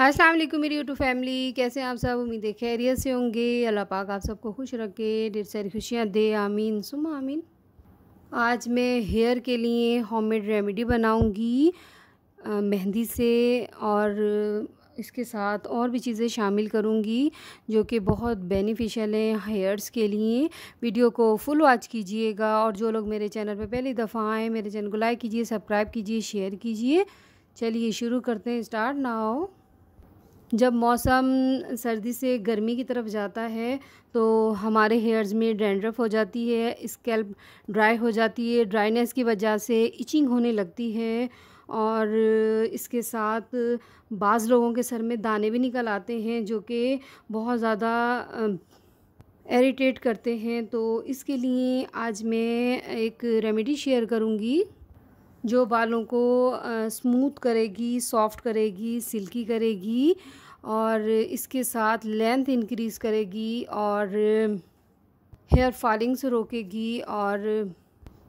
अस्सलाम वालेकुम मेरी यूट्यूब फैमिली कैसे हैं आप सब उम्मीद है खैरियत से होंगे अल्लाह पाक आप सबको खुश रखे ढेर सारी खुशियाँ दे आमीन सुम आमीन आज मैं हेयर के लिए होममेड रेमेडी बनाऊंगी मेहंदी से और इसके साथ और भी चीज़ें शामिल करूंगी जो कि बहुत बेनिफिशियल हैं हेयर्स के लिए वीडियो को फुल वॉच कीजिएगा और जो लोग मेरे चैनल पर पहली दफ़ा आएँ मेरे चैनल को लाइक कीजिए सब्सक्राइब कीजिए शेयर कीजिए चलिए शुरू करते हैं स्टार्ट ना हो जब मौसम सर्दी से गर्मी की तरफ जाता है तो हमारे हेयर्स में डेंड्रफ हो जाती है स्कैल्प ड्राई हो जाती है ड्राइनेस की वजह से इचिंग होने लगती है और इसके साथ बाज़ लोगों के सर में दाने भी निकल आते हैं जो कि बहुत ज़्यादा एरिटेट करते हैं तो इसके लिए आज मैं एक रेमेडी शेयर करूँगी जो बालों को स्मूथ करेगी सॉफ्ट करेगी सिल्की करेगी और इसके साथ लेंथ इंक्रीज़ करेगी और हेयर फॉलिंग से रोकेगी और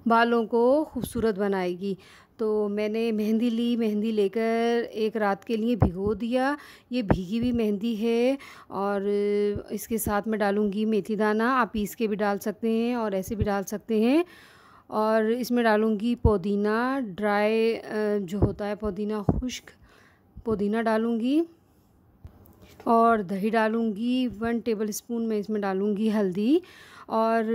बालों को खूबसूरत बनाएगी तो मैंने मेहंदी ली मेहंदी लेकर एक रात के लिए भिगो दिया ये भीगी हुई मेहंदी है और इसके साथ मैं डालूँगी मेथी दाना आप पीस के भी डाल सकते हैं और ऐसे भी डाल सकते हैं और इसमें डालूँगी पुदीना ड्राई जो होता है पुदीना खुश्क पुदीना डालूँगी और दही डालूँगी वन टेबल स्पून मैं इसमें डालूँगी हल्दी और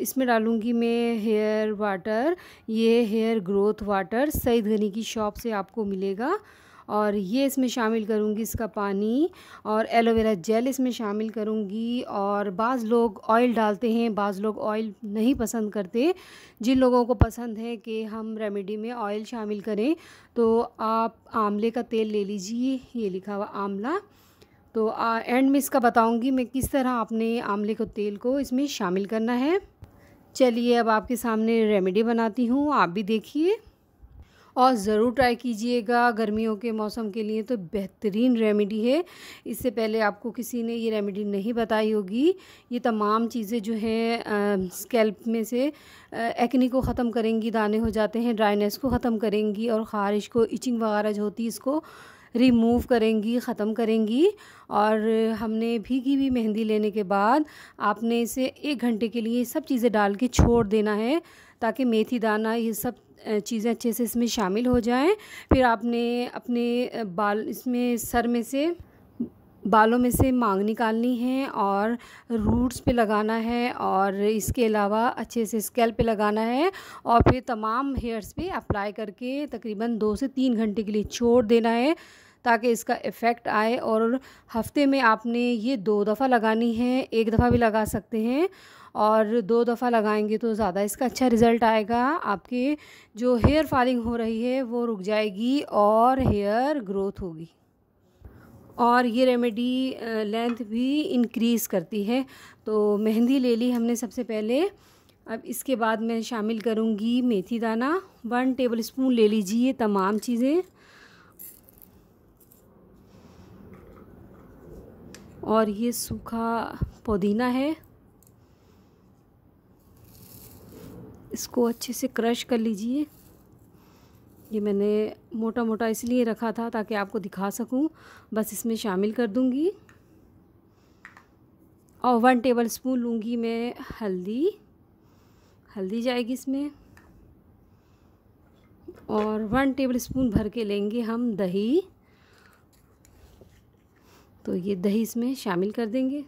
इसमें डालूँगी मैं हेयर वाटर ये hair growth water Saeed Ghani की शॉप से आपको मिलेगा और ये इसमें शामिल करूँगी इसका पानी और एलोवेरा जेल इसमें शामिल करूँगी और बाज़ लोग ऑयल डालते हैं बाज़ लोग ऑयल नहीं पसंद करते जिन लोगों को पसंद है कि हम रेमेडी में ऑयल शामिल करें तो आप आमले का तेल ले लीजिए ये लिखा हुआ आमला तो एंड में इसका बताऊँगी मैं किस तरह आपने आमले को तेल को इसमें शामिल करना है चलिए अब आपके सामने रेमेडी बनाती हूँ आप भी देखिए और ज़रूर ट्राई कीजिएगा गर्मियों के मौसम के लिए तो बेहतरीन रेमेडी है इससे पहले आपको किसी ने ये रेमेडी नहीं बताई होगी ये तमाम चीज़ें जो हैं स्कैल्प में से एक्नी को ख़त्म करेंगी दाने हो जाते हैं ड्राइनेस को ख़त्म करेंगी और ख़ारिश को इचिंग वगैरह जो होती है इसको रिमूव करेंगी ख़त्म करेंगी और हमने भीगी हुई मेहंदी लेने के बाद आपने इसे एक घंटे के लिए सब चीज़ें डाल के छोड़ देना है ताकि मेथी दाना ये सब चीज़ें अच्छे से इसमें शामिल हो जाएं फिर आपने अपने बाल इसमें सर में से बालों में से मांग निकालनी है और रूट्स पे लगाना है और इसके अलावा अच्छे से स्केल पे लगाना है और फिर तमाम हेयर्स पे अप्लाई करके तकरीबन दो से तीन घंटे के लिए छोड़ देना है ताकि इसका इफ़ेक्ट आए और हफ्ते में आपने ये दो दफ़ा लगानी है एक दफ़ा भी लगा सकते हैं और दो दफ़ा लगाएंगे तो ज़्यादा इसका अच्छा रिज़ल्ट आएगा आपके जो हेयर फॉलिंग हो रही है वो रुक जाएगी और हेयर ग्रोथ होगी और ये रेमेडी लेंथ भी इंक्रीज़ करती है तो मेहंदी ले ली हमने सबसे पहले अब इसके बाद मैं शामिल करूँगी मेथी दाना वन टेबल स्पून ले लीजिए तमाम चीज़ें और ये सूखा पुदीना है इसको अच्छे से क्रश कर लीजिए ये मैंने मोटा मोटा इसलिए रखा था ताकि आपको दिखा सकूं बस इसमें शामिल कर दूंगी और वन टेबल स्पून लूँगी मैं हल्दी हल्दी जाएगी इसमें और वन टेबल स्पून भर के लेंगे हम दही तो ये दही इसमें शामिल कर देंगे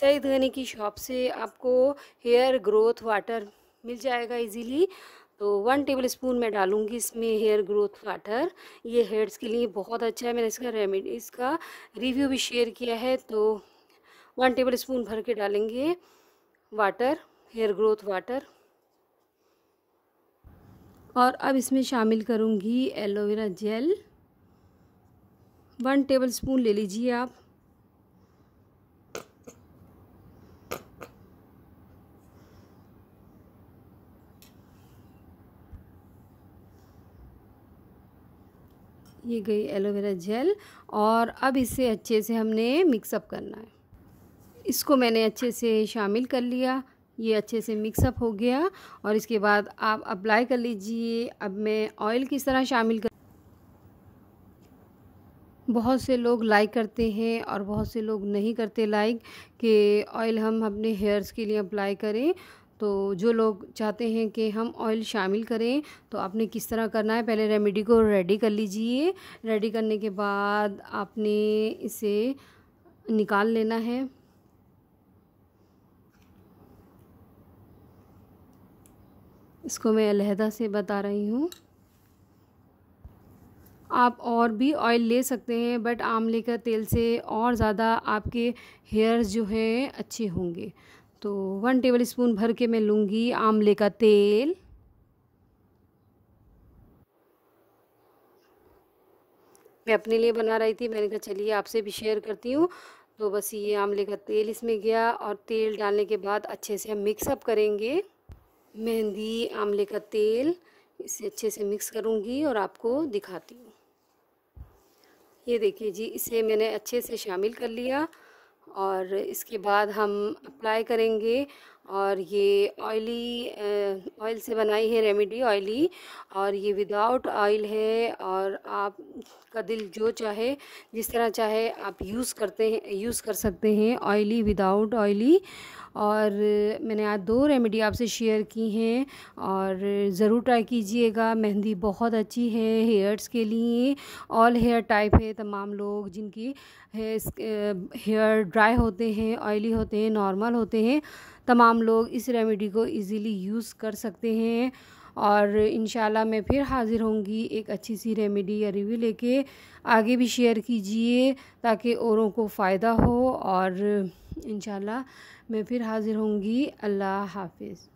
सही गनी की शॉप से आपको हेयर ग्रोथ वाटर मिल जाएगा इजीली तो वन टेबल स्पून मैं डालूँगी इसमें हेयर ग्रोथ वाटर ये हेयर्स के लिए बहुत अच्छा है मैंने इसका रेमेडी इसका रिव्यू भी शेयर किया है तो वन टेबल स्पून भर के डालेंगे वाटर हेयर ग्रोथ वाटर और अब इसमें शामिल करूँगी aloe vera gel one tablespoon ले लीजिए आप ये गई एलोवेरा जेल और अब इसे अच्छे से हमने मिक्सअप करना है इसको मैंने अच्छे से शामिल कर लिया ये अच्छे से मिक्सअप हो गया और इसके बाद आप अप्लाई कर लीजिए अब मैं ऑयल किस तरह शामिल कर बहुत से लोग लाइक करते हैं और बहुत से लोग नहीं करते लाइक कि ऑयल हम अपने हेयर्स के लिए अप्लाई करें तो जो लोग चाहते हैं कि हम ऑयल शामिल करें तो आपने किस तरह करना है पहले रेमेडी को रेडी कर लीजिए रेडी करने के बाद आपने इसे निकाल लेना है इसको मैं अलहदा से बता रही हूँ आप और भी ऑयल ले सकते हैं बट आमले का तेल से और ज़्यादा आपके हेयर्स जो है अच्छे होंगे तो वन टेबल स्पून भर के मैं लूँगी आमले का तेल मैं अपने लिए बना रही थी मैंने कहा चलिए आपसे भी शेयर करती हूँ तो बस ये आमले का तेल इसमें गया और तेल डालने के बाद अच्छे से हम मिक्सअप करेंगे मेहंदी आमले का तेल इसे अच्छे से मिक्स करूँगी और आपको दिखाती हूँ ये देखिए जी इसे मैंने अच्छे से शामिल कर लिया और इसके बाद हम अप्लाई करेंगे और ये ऑयली ऑयल से बनाई है रेमेडी ऑयली और ये विदाउट ऑयल है और आप का दिल जो चाहे जिस तरह चाहे आप यूज़ करते हैं यूज़ कर सकते हैं ऑयली विदाउट ऑयली और मैंने आज दो रेमेडी आपसे शेयर की हैं और ज़रूर ट्राई कीजिएगा मेहंदी बहुत अच्छी है हेयर्स के लिए ऑल हेयर टाइप है तमाम लोग जिनकी हेयर ड्राई होते हैं ऑयली होते हैं नॉर्मल होते हैं तमाम लोग इस रेमेडी को इजीली यूज़ कर सकते हैं और इन मैं फिर हाज़िर होंगी एक अच्छी सी रेमेडी या रिव्यू लेके आगे भी शेयर कीजिए ताकि औरों को फ़ायदा हो और इन मैं फिर हाज़िर होंगी अल्लाह हाफिज़